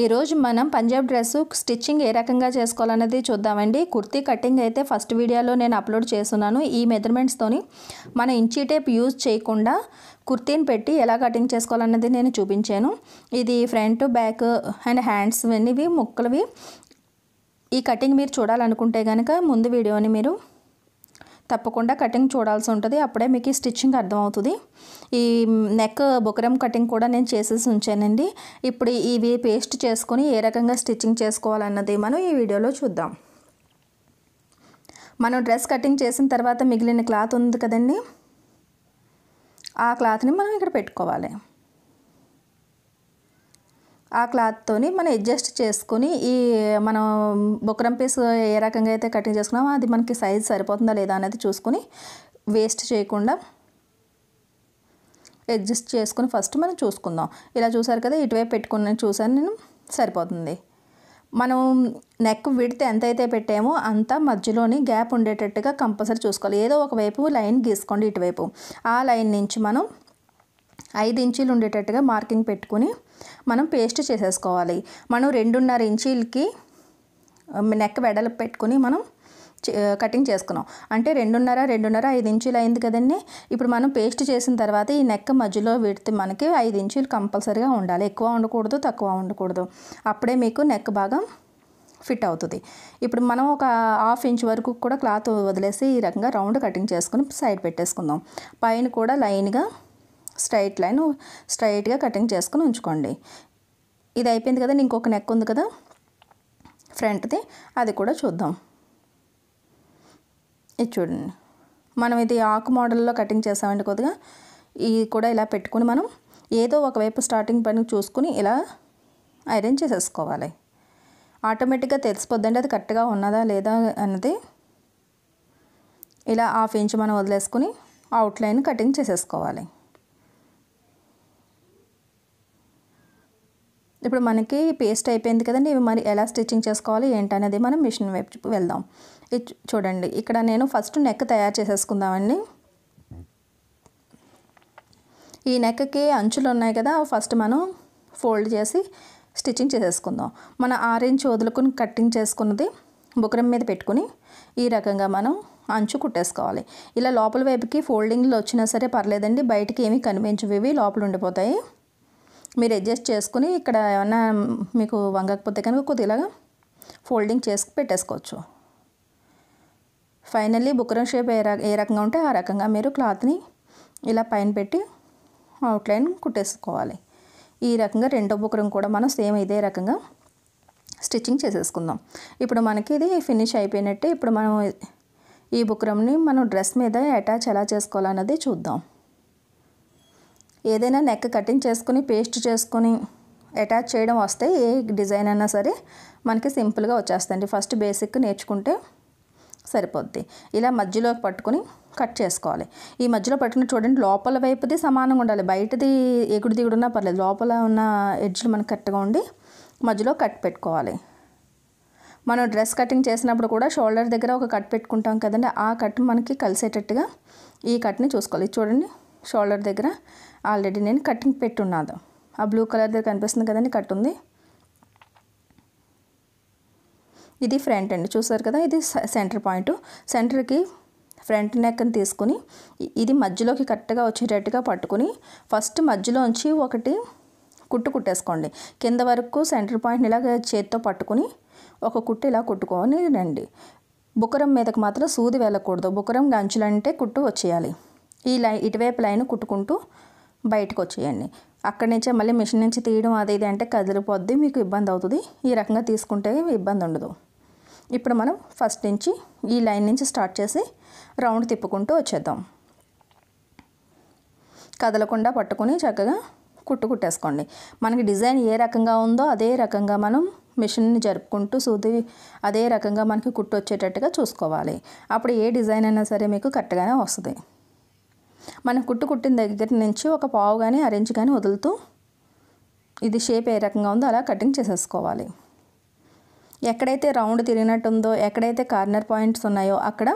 ఈరోజు మనం Punjab dress stitching ఏ రకంగా చేసుకోవాలనేది చూద్దామండి కుర్తీ కటింగ్ అయితే ఫస్ట్ వీడియోలో నేను అప్లోడ్ చేస్తున్నాను ఈ మెజర్మెంట్స్తోని మన ఇంచి టేప్ యూజ్ చేయకుండా కుర్తీని పెట్టి ఎలా కటింగ్ చేసుకోవాలన్నది నేను చూపించాను ఇది ఫ్రంట్ బ్యాక్ అండ్ హ్యాండ్స్ అనేవి ముక్కలవి ఈ కటింగ్ మీరు చూడాలనుకుంటే కనుక ముందు వీడియోని మీరు తప్పకుండా కటింగ్ చూడాల్సి ఉంటుంది అప్పుడే మీకు ఈ స్టిచ్చింగ్ అర్థమవుతుంది ఈ నెక్ బుకరం కటింగ్ కూడా నేను చేసేసి ఉంచానండి ఇప్పుడు ఇవి పేస్ట్ చేసుకొని ఏ రకంగా స్టిచ్చింగ్ చేసుకోవాలన్నది మనం ఈ వీడియోలో చూద్దాం మనం డ్రెస్ కటింగ్ చేసిన తర్వాత మిగిలిన క్లాత్ ఉంది కదండి ఆ క్లాత్ని మనం ఇక్కడ పెట్టుకోవాలి ఆ క్లాత్తోని మనం అడ్జస్ట్ చేసుకుని ఈ మనం బుక్రం పీస్ ఏ రకంగా అయితే కటింగ్ చేసుకున్నామో అది మనకి సైజ్ సరిపోతుందా లేదా అనేది చూసుకుని వేస్ట్ చేయకుండా అడ్జస్ట్ చేసుకుని ఫస్ట్ మనం చూసుకుందాం ఇలా చూసారు కదా ఇటువైపు పెట్టుకుని చూసాను నేను సరిపోతుంది మనం నెక్ విడితే ఎంత అయితే పెట్టామో అంత మధ్యలోని గ్యాప్ ఉండేటట్టుగా కంపల్సరీ చూసుకోవాలి ఏదో ఒకవైపు లైన్ గీసుకోండి ఇటువైపు ఆ లైన్ నుంచి మనం ఐదు ఇంచీలు ఉండేటట్టుగా మార్కింగ్ పెట్టుకుని మనం పేస్ట్ చేసేసుకోవాలి మనం రెండున్నర ఇంచీలకి నెక్ వెడలు పెట్టుకుని మనం కటింగ్ చేసుకున్నాం అంటే రెండున్నర రెండున్నర ఐదు ఇంచులు అయింది కదండి ఇప్పుడు మనం పేస్ట్ చేసిన తర్వాత ఈ నెక్ మధ్యలో విడితే మనకి ఐదు ఇంచులు కంపల్సరీగా ఉండాలి ఎక్కువ ఉండకూడదు తక్కువ ఉండకూడదు అప్పుడే మీకు నెక్ భాగం ఫిట్ అవుతుంది ఇప్పుడు మనం ఒక హాఫ్ ఇంచ్ వరకు కూడా క్లాత్ వదిలేసి ఈ రకంగా రౌండ్ కటింగ్ చేసుకుని సైడ్ పెట్టేసుకుందాం పైన కూడా లైన్గా స్ట్రైట్ లైన్ స్ట్రైట్గా కటింగ్ చేసుకుని ఉంచుకోండి ఇది అయిపోయింది కదా ఇంకొక నెక్ ఉంది కదా ఫ్రంట్ది అది కూడా చూద్దాం ఇది చూడండి మనం ఇది ఆకు మోడల్లో కటింగ్ చేసామండి కొద్దిగా ఇది కూడా ఇలా పెట్టుకుని మనం ఏదో ఒకవైపు స్టార్టింగ్ పని చూసుకుని ఇలా ఐరన్ చేసేసుకోవాలి ఆటోమేటిక్గా తెలిసిపోద్దండి అది కరెక్ట్గా ఉన్నదా లేదా అన్నది ఇలా హాఫ్ ఇంచ్ మనం వదిలేసుకుని అవుట్లైన్ కటింగ్ చేసేసుకోవాలి ఇప్పుడు మనకి పేస్ట్ అయిపోయింది కదండి ఇవి మరి ఎలా స్టిచ్చింగ్ చేసుకోవాలి ఏంటనేది మనం మిషన్ వైపు వెళ్దాం చూడండి ఇక్కడ నేను ఫస్ట్ నెక్ తయారు చేసేసుకుందామండి ఈ నెక్కి అంచులు ఉన్నాయి కదా ఫస్ట్ మనం ఫోల్డ్ చేసి స్టిచ్చింగ్ చేసేసుకుందాం మన ఆరెంజ్ వదులుకుని కట్టింగ్ చేసుకున్నది బుకరం మీద పెట్టుకుని ఈ రకంగా మనం అంచు కుట్టేసుకోవాలి ఇలా లోపల వైపుకి ఫోల్డింగ్లు వచ్చినా సరే పర్లేదండి బయటికి ఏమీ కనిపించవి ఇవి లోపల ఉండిపోతాయి మీరు అడ్జస్ట్ చేసుకుని ఇక్కడ ఏమన్నా మీకు వంగకపోతే కనుక కొద్దిలాగా ఫోల్డింగ్ చేసి పెట్టేసుకోవచ్చు ఫైనల్లీ బుకరం షేప్ ఏ రక ఏ రకంగా ఉంటే ఆ రకంగా మీరు క్లాత్ని ఇలా పైన పెట్టి అవుట్లైన్ కుట్టేసుకోవాలి ఈ రకంగా రెండో బుకరం కూడా మనం సేమ్ ఇదే రకంగా స్టిచ్చింగ్ చేసేసుకుందాం ఇప్పుడు మనకి ఇది ఫినిష్ అయిపోయినట్టే ఇప్పుడు మనం ఈ బుకరంని మనం డ్రెస్ మీద అటాచ్ ఎలా చేసుకోవాలన్నది చూద్దాం ఏదైనా నెక్ కటింగ్ చేసుకుని పేస్ట్ చేసుకుని అటాచ్ చేయడం వస్తే ఏ డిజైన్ అయినా సరే మనకి సింపుల్గా వచ్చేస్తుంది ఫస్ట్ బేసిక్ నేర్చుకుంటే సరిపోద్ది ఇలా మధ్యలోకి పట్టుకుని కట్ చేసుకోవాలి ఈ మధ్యలో పట్టుకుని చూడండి లోపల వైపుది సమానంగా ఉండాలి బయటది ఎగుడు దిగుడున్నా పర్లేదు లోపల ఉన్న ఎడ్జ్లు మనకు కరెక్ట్గా ఉండి మధ్యలో కట్ పెట్టుకోవాలి మనం డ్రెస్ కటింగ్ చేసినప్పుడు కూడా షోల్డర్ దగ్గర ఒక కట్ పెట్టుకుంటాం కదండి ఆ కట్ మనకి కలిసేటట్టుగా ఈ కట్ని చూసుకోవాలి చూడండి షోల్డర్ దగ్గర ఆల్రెడీ నేను కటింగ్ పెట్టున్నాను ఆ బ్లూ కలర్ దగ్గర కనిపిస్తుంది కదండి కట్ ఉంది ఇది ఫ్రంట్ అండి చూసారు కదా ఇది సెంటర్ పాయింట్ సెంటర్కి ఫ్రంట్ నెక్ని తీసుకుని ఇది మధ్యలోకి కరెక్ట్గా వచ్చేటట్టుగా పట్టుకుని ఫస్ట్ మధ్యలోంచి ఒకటి కుట్టు కుట్టేసుకోండి కింద వరకు సెంటర్ పాయింట్ని ఇలాగ చేతితో పట్టుకుని ఒక కుట్టు ఇలా కుట్టుకొని రండి బుకరం మీదకి మాత్రం సూది వెళ్ళకూడదు బుకరం గంచులంటే కుట్టు వచ్చేయాలి ఈ లై ఇటువైపు లైన్ కుట్టుకుంటూ బయటకు వచ్చేయండి అక్కడి నుంచే మళ్ళీ మిషన్ నుంచి తీయడం అది ఇది అంటే కదిలిపోద్ది మీకు ఇబ్బంది అవుతుంది ఈ రకంగా తీసుకుంటే ఇబ్బంది ఉండదు ఇప్పుడు మనం ఫస్ట్ నుంచి ఈ లైన్ నుంచి స్టార్ట్ చేసి రౌండ్ తిప్పుకుంటూ వచ్చేద్దాం కదలకుండా పట్టుకొని చక్కగా కుట్టు కుట్టేసుకోండి మనకి డిజైన్ ఏ రకంగా ఉందో అదే రకంగా మనం మిషన్ని జరుపుకుంటూ సూది అదే రకంగా మనకి కుట్టు వచ్చేటట్టుగా చూసుకోవాలి అప్పుడు ఏ డిజైన్ అయినా సరే మీకు కరెక్ట్గానే వస్తుంది మనం కుట్టు కుట్టిన దగ్గర నుంచి ఒక పావు కానీ అరేంజ్ కానీ వదులుతూ ఇది షేప్ ఏ రకంగా ఉందో అలా కటింగ్ చేసేసుకోవాలి ఎక్కడైతే రౌండ్ తిరిగినట్టు ఉందో ఎక్కడైతే కార్నర్ పాయింట్స్ ఉన్నాయో అక్కడ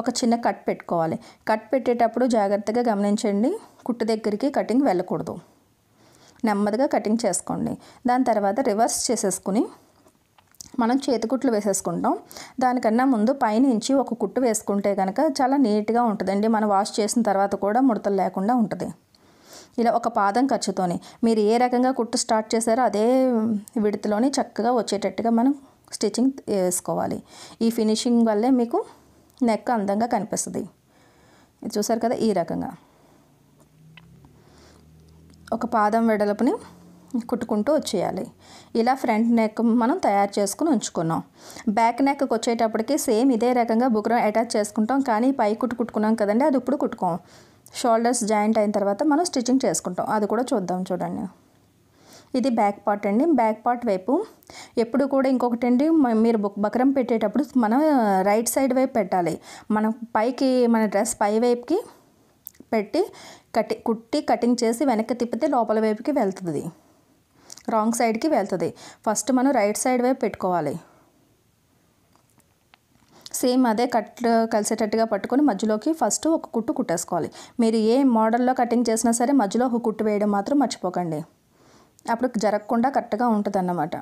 ఒక చిన్న కట్ పెట్టుకోవాలి కట్ పెట్టేటప్పుడు జాగ్రత్తగా గమనించండి కుట్టు దగ్గరికి కటింగ్ వెళ్ళకూడదు నెమ్మదిగా కటింగ్ చేసుకోండి దాని తర్వాత రివర్స్ చేసేసుకుని మనం చేతికుట్లు వేసేసుకుంటాం దానికన్నా ముందు పైనుంచి ఒక కుట్టు వేసుకుంటే కనుక చాలా నీట్గా ఉంటుందండి మనం వాష్ చేసిన తర్వాత కూడా ముడతలు లేకుండా ఉంటుంది ఇలా ఒక పాదం ఖర్చుతోని మీరు ఏ రకంగా కుట్టు స్టార్ట్ చేశారో అదే విడతలోనే చక్కగా వచ్చేటట్టుగా మనం స్టిచ్చింగ్ వేసుకోవాలి ఈ ఫినిషింగ్ వల్లే మీకు నెక్ అందంగా కనిపిస్తుంది చూసారు కదా ఈ రకంగా ఒక పాదం వెడలపుని కుట్టుకుంటూ వచ్చేయాలి ఇలా ఫ్రంట్ నెక్ మనం తయారు చేసుకుని ఉంచుకున్నాం బ్యాక్ నెక్కి వచ్చేటప్పటికి సేమ్ ఇదే రకంగా బుక్రం అటాచ్ చేసుకుంటాం కానీ పై కుట్టు కుట్టుకున్నాం కదండి అది ఇప్పుడు కుట్టుకోం షోల్డర్స్ జాయింట్ అయిన తర్వాత మనం స్టిచ్చింగ్ చేసుకుంటాం అది కూడా చూద్దాం చూడండి ఇది బ్యాక్ పార్ట్ అండి బ్యాక్ పార్ట్ వైపు ఎప్పుడు కూడా ఇంకొకటి అండి మీరు బక్రం పెట్టేటప్పుడు మనం రైట్ సైడ్ వైపు పెట్టాలి మనం పైకి మన డ్రెస్ పై వైపుకి పెట్టి కటి కుట్టి కటింగ్ చేసి వెనక్కి తిప్పితే లోపల వైపుకి వెళ్తుంది రాంగ్ సైడ్కి వెళ్తుంది ఫస్ట్ మనం రైట్ సైడ్ వైపు పెట్టుకోవాలి సేమ్ అదే కట్ కలిసేటట్టుగా పట్టుకొని మధ్యలోకి ఫస్ట్ ఒక కుట్టు కుట్టేసుకోవాలి మీరు ఏ మోడల్లో కటింగ్ చేసినా సరే మధ్యలో ఒక కుట్టు వేయడం మాత్రం మర్చిపోకండి అప్పుడు జరగకుండా కరెక్ట్గా ఉంటుంది అన్నమాట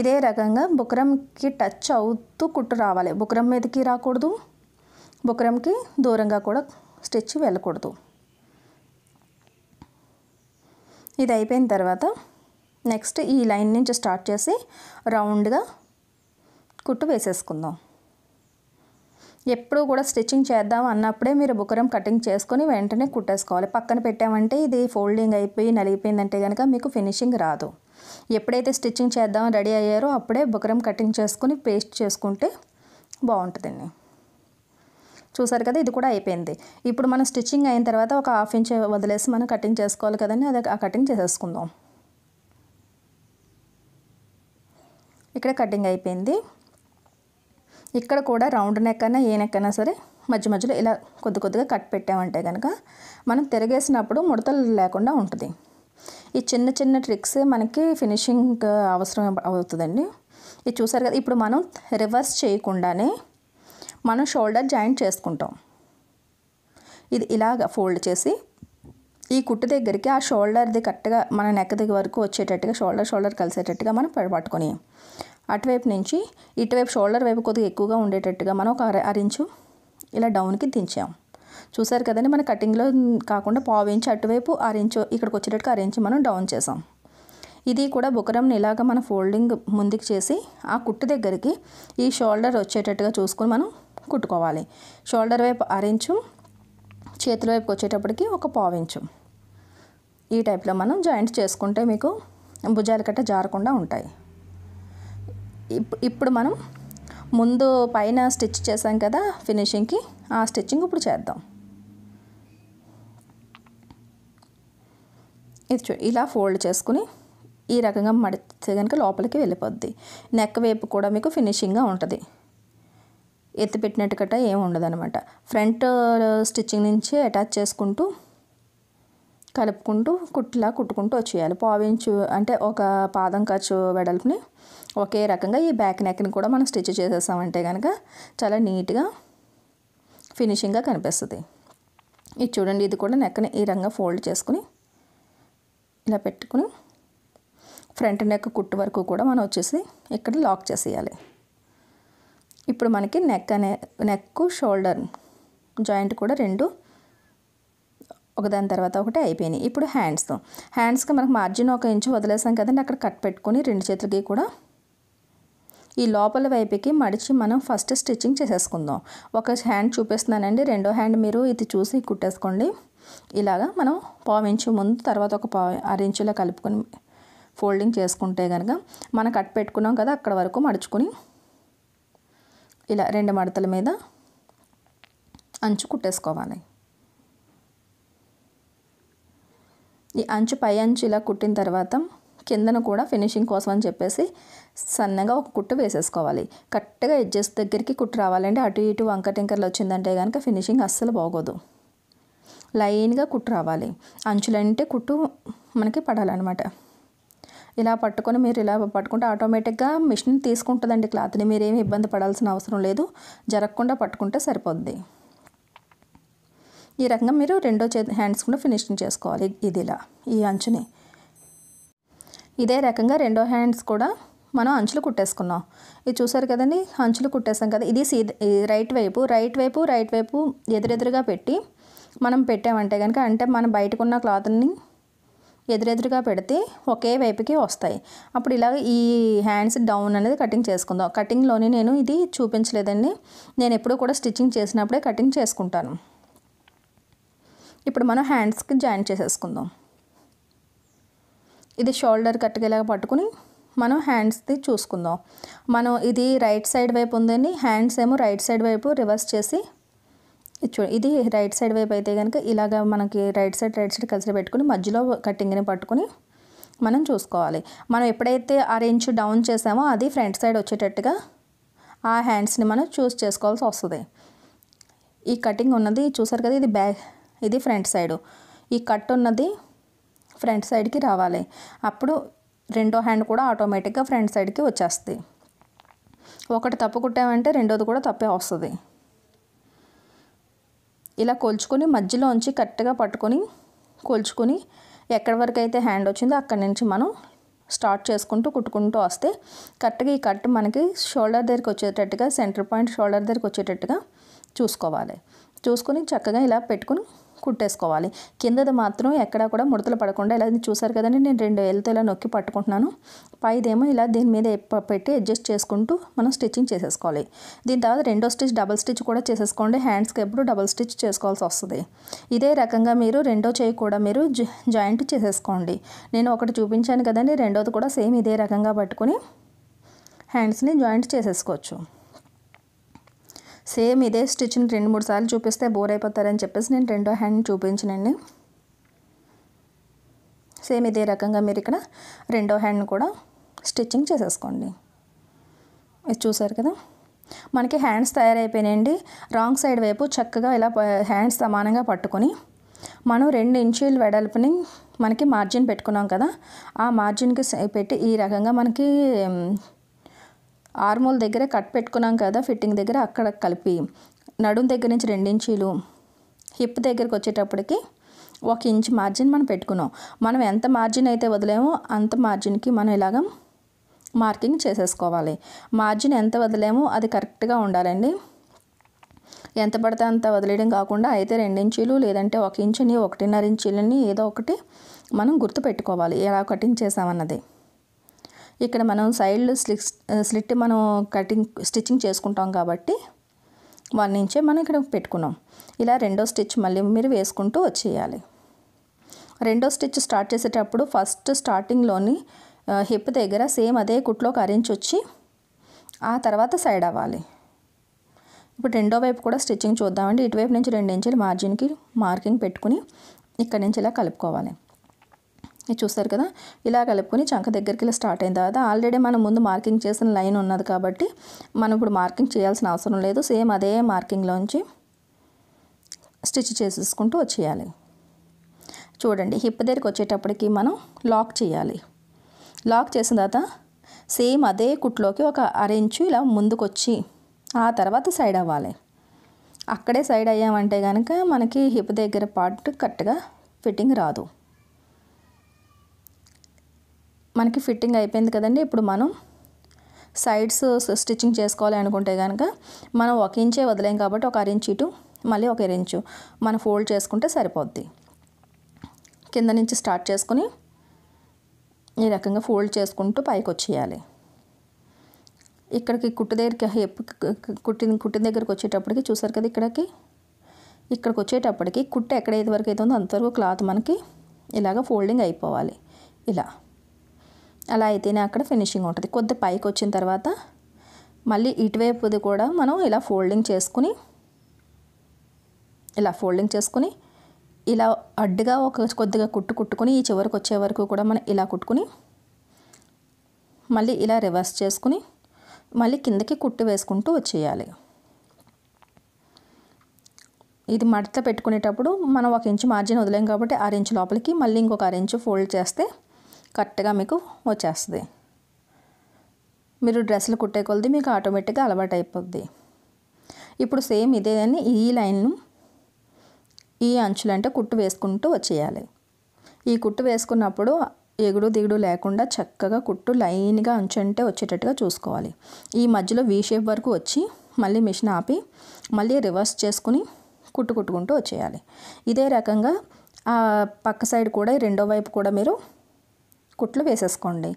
ఇదే రకంగా బుక్రంకి టచ్ అవుతూ కుట్టు రావాలి బుక్రం మీదకి రాకూడదు బుక్రంకి దూరంగా కూడా స్టిచ్ వెళ్ళకూడదు ఇది అయిపోయిన తర్వాత నెక్స్ట్ ఈ లైన్ నుంచి స్టార్ట్ చేసి రౌండ్గా కుట్టు వేసేసుకుందాం ఎప్పుడు కూడా స్టిచ్చింగ్ చేద్దాం అన్నప్పుడే మీరు బుకరం కటింగ్ చేసుకొని వెంటనే కుట్టేసుకోవాలి పక్కన పెట్టామంటే ఇది ఫోల్డింగ్ అయిపోయి నలిగిపోయిందంటే కనుక మీకు ఫినిషింగ్ రాదు ఎప్పుడైతే స్టిచ్చింగ్ చేద్దాం రెడీ అయ్యారో అప్పుడే బుకరం కటింగ్ చేసుకొని పేస్ట్ చేసుకుంటే బాగుంటుందండి చూసారు కదా ఇది కూడా అయిపోయింది ఇప్పుడు మనం స్టిచ్చింగ్ అయిన తర్వాత ఒక హాఫ్ ఇంచ్ వదిలేసి మనం కటింగ్ చేసుకోవాలి కదండి అది ఆ కటింగ్ చేసేసుకుందాం ఇక్కడ కటింగ్ అయిపోయింది ఇక్కడ కూడా రౌండ్ నెక్ అయినా ఏ నెక్ అయినా సరే మధ్య మధ్యలో ఇలా కొద్ది కొద్దిగా కట్ పెట్టామంటే కనుక మనం తిరగేసినప్పుడు ముడతలు లేకుండా ఉంటుంది ఈ చిన్న చిన్న ట్రిక్స్ మనకి ఫినిషింగ్ అవసరం అవుతుందండి ఇది చూసారు కదా ఇప్పుడు మనం రివర్స్ చేయకుండానే మనం షోల్డర్ జాయింట్ చేసుకుంటాం ఇది ఇలాగ ఫోల్డ్ చేసి ఈ కుట్టు దగ్గరికి ఆ షోల్డర్ది కరెక్ట్గా మన నెక్ దగ్గర వరకు వచ్చేటట్టుగా షోల్డర్ షోల్డర్ కలిసేటట్టుగా మనం పట్టుకొని అటువైపు నుంచి ఇటువైపు షోల్డర్ వైపు కొద్దిగా ఎక్కువగా ఉండేటట్టుగా మనం ఒక అర అరించు ఇలా డౌన్కి దించాం చూసారు కదండి మన కటింగ్లో కాకుండా పావు ఇంచు అటువైపు అరించు ఇక్కడికి వచ్చేటట్టుగా అరించి మనం డౌన్ చేసాం ఇది కూడా బుకరంని ఇలాగ మన ఫోల్డింగ్ ముందుకు చేసి ఆ కుట్టు దగ్గరికి ఈ షోల్డర్ వచ్చేటట్టుగా చూసుకొని మనం కుట్టుకోవాలి షోల్డర్ వైపు అరించు చేతుల వైపుకి వచ్చేటప్పటికి ఒక పావించు ఈ టైప్లో మనం జాయింట్ చేసుకుంటే మీకు భుజాలు కట్ట జారకుండా ఉంటాయి ఇప్పుడు మనం ముందు పైన స్టిచ్ చేసాం కదా ఫినిషింగ్కి ఆ స్టిచ్చింగ్ ఇప్పుడు చేద్దాం ఇది చూ ఇలా ఫోల్డ్ చేసుకుని ఈ రకంగా మడితే కనుక లోపలికి వెళ్ళిపోద్ది నెక్ వైపు కూడా మీకు ఫినిషింగ్గా ఉంటుంది ఎత్తిపెట్టినట్టు గట్ట ఏమి ఉండదనమాట ఫ్రంట్ స్టిచ్చింగ్ నుంచి అటాచ్ చేసుకుంటూ కలుపుకుంటూ కుట్లా కుట్టుకుంటూ వచ్చేయాలి పావించు అంటే ఒక పాదం ఖర్చు వెడల్పుని ఒకే రకంగా ఈ బ్యాక్ నెక్ని కూడా మనం స్టిచ్ చేసేసామంటే కనుక చాలా నీట్గా ఫినిషింగ్గా కనిపిస్తుంది ఇది చూడండి ఇది కూడా నెక్ని ఈ రంగా ఫోల్డ్ చేసుకుని ఇలా పెట్టుకుని ఫ్రంట్ నెక్ కుట్టు వరకు కూడా మనం వచ్చేసి ఇక్కడ లాక్ చేసేయాలి ఇప్పుడు మనకి నెక్ అనే నెక్ షోల్డర్ జాయింట్ కూడా రెండు ఒకదాని తర్వాత ఒకటి అయిపోయినాయి ఇప్పుడు హ్యాండ్స్ హ్యాండ్స్కి మనకు మార్జిన్ ఒక ఇంచు వదిలేసాం కదండి అక్కడ కట్ పెట్టుకొని రెండు చేతులకి కూడా ఈ లోపల వైపుకి మడిచి మనం ఫస్ట్ స్టిచ్చింగ్ చేసేసుకుందాం ఒక హ్యాండ్ చూపిస్తున్నానండి రెండో హ్యాండ్ మీరు ఇది చూసి కుట్టేసుకోండి ఇలాగా మనం పావించు ముందు తర్వాత ఒక పావు అరించులో కలుపుకొని ఫోల్డింగ్ చేసుకుంటే కనుక మనం కట్ పెట్టుకున్నాం కదా అక్కడ వరకు మడుచుకొని ఇలా రెండు మడతల మీద అంచు కుట్టేసుకోవాలి ఈ అంచు పై అంచు ఇలా కుట్టిన తర్వాత కిందన కూడా ఫినిషింగ్ కోసం అని చెప్పేసి సన్నగా ఒక కుట్టు వేసేసుకోవాలి కరెక్ట్గా ఎడ్జెస్ దగ్గరికి కుట్టు రావాలంటే అటు ఇటు వంక టింకర్లు వచ్చిందంటే కనుక ఫినిషింగ్ అస్సలు బాగోదు లైన్గా కుట్టు రావాలి అంచులంటే కుట్టు మనకి పడాలన్నమాట ఇలా పట్టుకొని మీరు ఇలా పట్టుకుంటే ఆటోమేటిక్గా మిషన్ తీసుకుంటుందండి క్లాత్ని మీరు ఏమి ఇబ్బంది పడాల్సిన అవసరం లేదు జరగకుండా పట్టుకుంటే సరిపోద్ది ఈ రకంగా మీరు రెండో చే హ్యాండ్స్ కూడా ఫినిషింగ్ చేసుకోవాలి ఇది ఇలా ఈ అంచుని ఇదే రకంగా రెండో హ్యాండ్స్ కూడా మనం అంచులు కుట్టేసుకున్నాం ఇది చూసారు కదండి అంచులు కుట్టేసాం కదా ఇది సీ రైట్ వైపు రైట్ వైపు రైట్ వైపు ఎదురెదురుగా పెట్టి మనం పెట్టామంటే కనుక అంటే మనం బయటకున్న క్లాత్ని ఎదురెదురుగా పెడితే ఒకే వైపుకి వస్తాయి అప్పుడు ఇలా ఈ హ్యాండ్స్ డౌన్ అనేది కటింగ్ చేసుకుందాం కటింగ్లోనే నేను ఇది చూపించలేదండి నేను ఎప్పుడూ కూడా స్టిచ్చింగ్ చేసినప్పుడే కటింగ్ చేసుకుంటాను ఇప్పుడు మనం హ్యాండ్స్కి జాయిన్ చేసేసుకుందాం ఇది షోల్డర్ కట్టుకెలాగా పట్టుకుని మనం హ్యాండ్స్ది చూసుకుందాం మనం ఇది రైట్ సైడ్ వైపు ఉందండి హ్యాండ్స్ ఏమో రైట్ సైడ్ వైపు రివర్స్ చేసి చూడండి ఇది రైట్ సైడ్ వైపు అయితే కనుక ఇలాగ మనకి రైట్ సైడ్ రైట్ సైడ్ కలిసి పెట్టుకుని మధ్యలో కట్టింగ్ని పట్టుకుని మనం చూసుకోవాలి మనం ఎప్పుడైతే ఆ ఇంచ్ డౌన్ చేసామో అది ఫ్రంట్ సైడ్ వచ్చేటట్టుగా ఆ హ్యాండ్స్ని మనం చూస్ చేసుకోవాల్సి వస్తుంది ఈ కటింగ్ ఉన్నది చూసారు కదా ఇది బ్యాక్ ఇది ఫ్రంట్ సైడు ఈ కట్ ఉన్నది ఫ్రంట్ సైడ్కి రావాలి అప్పుడు రెండో హ్యాండ్ కూడా ఆటోమేటిక్గా ఫ్రంట్ సైడ్కి వచ్చేస్తుంది ఒకటి తప్పు కుట్టామంటే రెండోది కూడా తప్పే వస్తుంది ఇలా కొల్చుకొని మధ్యలో ఉంచి కరెక్ట్గా పట్టుకొని కొల్చుకొని ఎక్కడ వరకు అయితే హ్యాండ్ వచ్చిందో అక్కడి నుంచి మనం స్టార్ట్ చేసుకుంటూ కుట్టుకుంటూ వస్తే కరెక్ట్గా ఈ కట్ మనకి షోల్డర్ దగ్గరికి వచ్చేటట్టుగా సెంటర్ పాయింట్ షోల్డర్ దగ్గరికి వచ్చేటట్టుగా చూసుకోవాలి చూసుకొని చక్కగా ఇలా పెట్టుకుని కుట్టేసుకోవాలి కిందది మాత్రం ఎక్కడా కూడా ముడతలు పడకుండా ఇలా చూసారు కదండి నేను రెండు వెళ్తే ఇలా నొక్కి పట్టుకుంటున్నాను పైదేమో ఇలా దీని మీద పెట్టి అడ్జస్ట్ చేసుకుంటూ మనం స్టిచ్చింగ్ చేసేసుకోవాలి దీని తర్వాత రెండో స్టిచ్ డబల్ స్టిచ్ కూడా చేసేసుకోండి హ్యాండ్స్కి ఎప్పుడు డబల్ స్టిచ్ చేసుకోవాల్సి వస్తుంది ఇదే రకంగా మీరు రెండో చేయి కూడా మీరు జాయింట్ చేసేసుకోండి నేను ఒకటి చూపించాను కదండి రెండోది కూడా సేమ్ ఇదే రకంగా పట్టుకుని హ్యాండ్స్ని జాయింట్ చేసేసుకోవచ్చు సేమ్ ఇదే స్టిచ్ని రెండు మూడు సార్లు చూపిస్తే బోర్ అయిపోతారని చెప్పేసి నేను రెండో హ్యాండ్ చూపించనండి సేమ్ ఇదే రకంగా మీరు ఇక్కడ రెండో హ్యాండ్ కూడా స్టిచ్చింగ్ చేసేసుకోండి ఇది చూసారు కదా మనకి హ్యాండ్స్ తయారైపోయినాయండి రాంగ్ సైడ్ వైపు చక్కగా ఇలా హ్యాండ్స్ సమానంగా పట్టుకొని మనం రెండు ఇంచుల వెడల్పుని మనకి మార్జిన్ పెట్టుకున్నాం కదా ఆ మార్జిన్కి పెట్టి ఈ రకంగా మనకి ఆర్మోల్ దగ్గర కట్ పెట్టుకున్నాం కదా ఫిట్టింగ్ దగ్గర అక్కడ కలిపి నడుం దగ్గర నుంచి రెండించీలు హిప్ దగ్గరకు వచ్చేటప్పటికి ఒక ఇంచ్ మార్జిన్ మనం పెట్టుకున్నాం మనం ఎంత మార్జిన్ అయితే వదిలేమో అంత మార్జిన్కి మనం ఇలాగ మార్కింగ్ చేసేసుకోవాలి మార్జిన్ ఎంత వదిలేమో అది కరెక్ట్గా ఉండాలండి ఎంత పడితే అంత వదిలేయడం కాకుండా అయితే రెండించీలు లేదంటే ఒక ఇంచుని ఒకటిన్నర ఇంచీలని ఏదో ఒకటి మనం గుర్తుపెట్టుకోవాలి ఎలా కటింగ్ చేసామన్నది ఇక్కడ మనం సైడ్ స్లిక్ స్లిట్ మనం కటింగ్ స్టిచ్చింగ్ చేసుకుంటాం కాబట్టి వన్ ఇంచే మనం ఇక్కడ పెట్టుకున్నాం ఇలా రెండో స్టిచ్ మళ్ళీ మీరు వేసుకుంటూ వచ్చేయాలి రెండో స్టిచ్ స్టార్ట్ చేసేటప్పుడు ఫస్ట్ స్టార్టింగ్లోని హిప్ దగ్గర సేమ్ అదే కుట్లోకి అరేంజ్ వచ్చి ఆ తర్వాత సైడ్ అవ్వాలి ఇప్పుడు రెండో వైపు కూడా స్టిచ్చింగ్ చూద్దామండి ఇటువైపు నుంచి రెండు ఇంచులు మార్జిన్కి మార్కింగ్ పెట్టుకుని ఇక్కడ నుంచి ఇలా కలుపుకోవాలి ఇది చూస్తారు కదా ఇలా కలుపుకొని చంక దగ్గరికి ఇలా స్టార్ట్ అయిన తర్వాత ఆల్రెడీ మనం ముందు మార్కింగ్ చేసిన లైన్ ఉన్నది కాబట్టి మనం ఇప్పుడు మార్కింగ్ చేయాల్సిన అవసరం లేదు సేమ్ అదే మార్కింగ్లోంచి స్టిచ్ చేసేసుకుంటూ వచ్చేయాలి చూడండి హిప్ దగ్గరికి వచ్చేటప్పటికి మనం లాక్ చేయాలి లాక్ చేసిన తర్వాత సేమ్ అదే కుట్లోకి ఒక అరెంచు ఇలా ముందుకు వచ్చి ఆ తర్వాత సైడ్ అవ్వాలి అక్కడే సైడ్ అయ్యామంటే కనుక మనకి హిప్ దగ్గర పార్ట్ కరెక్ట్గా ఫిట్టింగ్ రాదు మనకి ఫిట్టింగ్ అయిపోయింది కదండి ఇప్పుడు మనం సైడ్స్ స్టిచ్చింగ్ చేసుకోవాలి అనుకుంటే కనుక మనం ఒక ఇంచే వదిలేం కాబట్టి ఒక ఇంచు ఇటు మళ్ళీ ఒక ఇరించు మనం ఫోల్డ్ చేసుకుంటే సరిపోద్ది కింద నుంచి స్టార్ట్ చేసుకుని ఈ రకంగా ఫోల్డ్ చేసుకుంటూ పైకి వచ్చేయాలి ఇక్కడికి కుట్టు దగ్గరికి హెప్ కుట్టిన కుట్టిన దగ్గరికి వచ్చేటప్పటికి చూసారు కదా ఇక్కడికి ఇక్కడికి వచ్చేటప్పటికి కుట్ట ఎక్కడ ఏది వరకు అయితే ఉందో అంతవరకు క్లాత్ మనకి ఇలాగ ఫోల్డింగ్ అయిపోవాలి ఇలా అలా అయితేనే అక్కడ ఫినిషింగ్ ఉంటుంది కొద్ది పైకి వచ్చిన తర్వాత మళ్ళీ ఇటువైపుది కూడా మనం ఇలా ఫోల్డింగ్ చేసుకుని ఇలా ఫోల్డింగ్ చేసుకుని ఇలా అడ్డుగా ఒక కొద్దిగా కుట్టు కుట్టుకుని ఈ చివరికి వచ్చే వరకు కూడా మనం ఇలా కుట్టుకుని మళ్ళీ ఇలా రివర్స్ చేసుకుని మళ్ళీ కిందకి కుట్టు వేసుకుంటూ వచ్చేయాలి ఇది మడత పెట్టుకునేటప్పుడు మనం ఒక ఇంచు మార్జిన్ వదిలేం కాబట్టి ఆరు ఇంచు లోపలికి మళ్ళీ ఇంకొక ఆరు ఇంచు ఫోల్డ్ చేస్తే కరెక్ట్గా మీకు వచ్చేస్తుంది మీరు డ్రెస్సులు కుట్టే కొలది మీకు ఆటోమేటిక్గా అలవాటు అయిపోద్ది ఇప్పుడు సేమ్ ఇదే అని ఈ లైన్ను ఈ అంచులు అంటే కుట్టు వేసుకుంటూ వచ్చేయాలి ఈ కుట్టు వేసుకున్నప్పుడు ఎగుడు దిగుడు లేకుండా చక్కగా కుట్టు లైన్గా అంచు అంటే వచ్చేటట్టుగా చూసుకోవాలి ఈ మధ్యలో వీ షేప్ వరకు వచ్చి మళ్ళీ మిషన్ ఆపి మళ్ళీ రివర్స్ చేసుకుని కుట్టు కుట్టుకుంటూ వచ్చేయాలి ఇదే రకంగా పక్క సైడ్ కూడా రెండో వైపు కూడా మీరు కుట్లు వేసేసుకోండి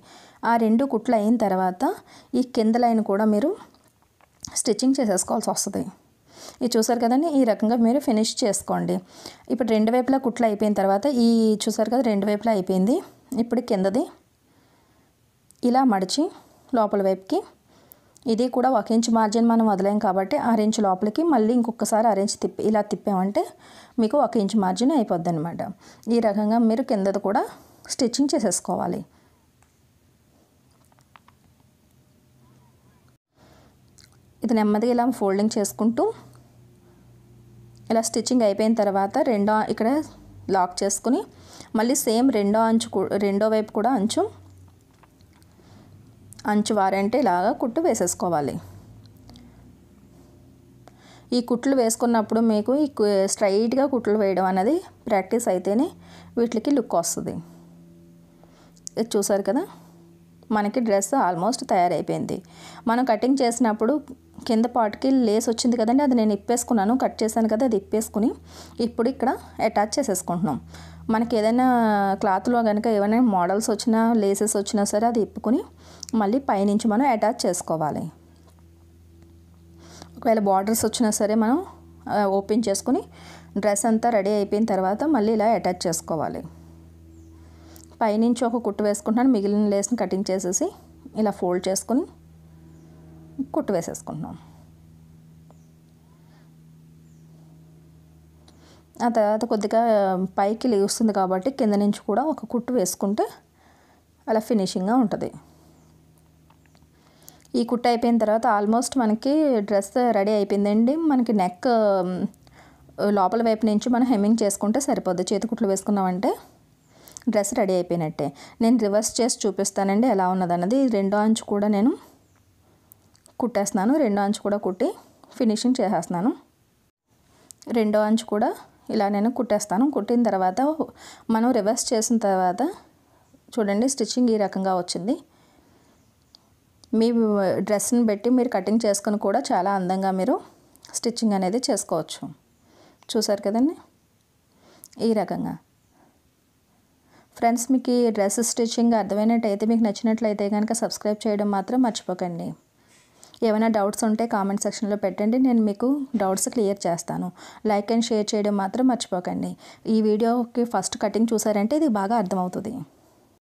ఆ రెండు కుట్లు అయిన తర్వాత ఈ కింద లైన్ కూడా మీరు స్టిచ్చింగ్ చేసేసుకోవాల్సి వస్తుంది ఇది చూసారు కదండి ఈ రకంగా మీరు ఫినిష్ చేసుకోండి ఇప్పుడు రెండు వైపులా కుట్లు అయిపోయిన తర్వాత ఈ చూసారు కదా రెండు వైపులా అయిపోయింది ఇప్పుడు కిందది ఇలా మడిచి లోపల వైపుకి ఇది కూడా ఒక ఇంచ్ మార్జిన్ మనం వదిలేం కాబట్టి ఇంచ్ లోపలికి మళ్ళీ ఇంకొకసారి ఇంచ్ తిప్పి ఇలా తిప్పామంటే మీకు ఒక ఇంచ్ మార్జిన్ అయిపోద్ది అనమాట ఈ రకంగా మీరు కిందది కూడా స్టిచ్చింగ్ చేసేసుకోవాలి ఇది నెమ్మదిగా ఇలా ఫోల్డింగ్ చేసుకుంటూ ఇలా స్టిచ్చింగ్ అయిపోయిన తర్వాత రెండో ఇక్కడ లాక్ చేసుకుని మళ్ళీ సేమ్ రెండో అంచు రెండో వైపు కూడా అంచు అంచు వారంటే ఇలాగా కుట్టు వేసేసుకోవాలి ఈ కుట్లు వేసుకున్నప్పుడు మీకు ఈ స్ట్రైట్గా కుట్లు వేయడం అనేది ప్రాక్టీస్ అయితేనే వీటికి లుక్ వస్తుంది చూసారు కదా మనకి డ్రెస్ ఆల్మోస్ట్ తయారైపోయింది మనం కటింగ్ చేసినప్పుడు కింద పాటుకి లేస్ వచ్చింది కదండి అది నేను ఇప్పేసుకున్నాను కట్ చేశాను కదా అది ఇప్పేసుకుని ఇప్పుడు ఇక్కడ అటాచ్ చేసేసుకుంటున్నాం మనకి ఏదైనా క్లాత్లో కనుక ఏమైనా మోడల్స్ వచ్చినా లేసెస్ వచ్చినా సరే అది ఇప్పుకొని మళ్ళీ పైనుంచి మనం అటాచ్ చేసుకోవాలి ఒకవేళ బార్డర్స్ వచ్చినా సరే మనం ఓపెన్ చేసుకుని డ్రెస్ అంతా రెడీ అయిపోయిన తర్వాత మళ్ళీ ఇలా అటాచ్ చేసుకోవాలి పైనుంచి ఒక కుట్టు వేసుకుంటున్నాను మిగిలిన లేస్ని కటింగ్ చేసేసి ఇలా ఫోల్డ్ చేసుకుని కుట్టు వేసేసుకుంటున్నాం ఆ తర్వాత కొద్దిగా పైకి లేస్తుంది కాబట్టి కింద నుంచి కూడా ఒక కుట్టు వేసుకుంటే అలా ఫినిషింగ్గా ఉంటుంది ఈ కుట్టు అయిపోయిన తర్వాత ఆల్మోస్ట్ మనకి డ్రెస్ రెడీ అయిపోయిందండి మనకి నెక్ లోపల వైపు నుంచి మనం హెమ్మింగ్ చేసుకుంటే సరిపోద్ది చేతి కుట్లు వేసుకున్నామంటే డ్రెస్ రెడీ అయిపోయినట్టే నేను రివర్స్ చేసి చూపిస్తానండి ఎలా ఉన్నదన్నది రెండో అంచు కూడా నేను కుట్టేస్తున్నాను రెండో అంచు కూడా కుట్టి ఫినిషింగ్ చేసేస్తున్నాను రెండో అంచు కూడా ఇలా నేను కుట్టేస్తాను కుట్టిన తర్వాత మనం రివర్స్ చేసిన తర్వాత చూడండి స్టిచ్చింగ్ ఈ రకంగా వచ్చింది మీ డ్రెస్ని బట్టి మీరు కటింగ్ చేసుకుని కూడా చాలా అందంగా మీరు స్టిచ్చింగ్ అనేది చేసుకోవచ్చు చూసారు కదండి ఈ రకంగా ఫ్రెండ్స్ మీకు ఈ డ్రెస్ స్టిచ్చింగ్ అర్థమైనట్టయితే మీకు నచ్చినట్లయితే కనుక సబ్స్క్రైబ్ చేయడం మాత్రం మర్చిపోకండి ఏమైనా డౌట్స్ ఉంటే కామెంట్ సెక్షన్లో పెట్టండి నేను మీకు డౌట్స్ క్లియర్ చేస్తాను లైక్ అండ్ షేర్ చేయడం మాత్రం మర్చిపోకండి ఈ వీడియోకి ఫస్ట్ కటింగ్ చూసారంటే ఇది బాగా అర్థమవుతుంది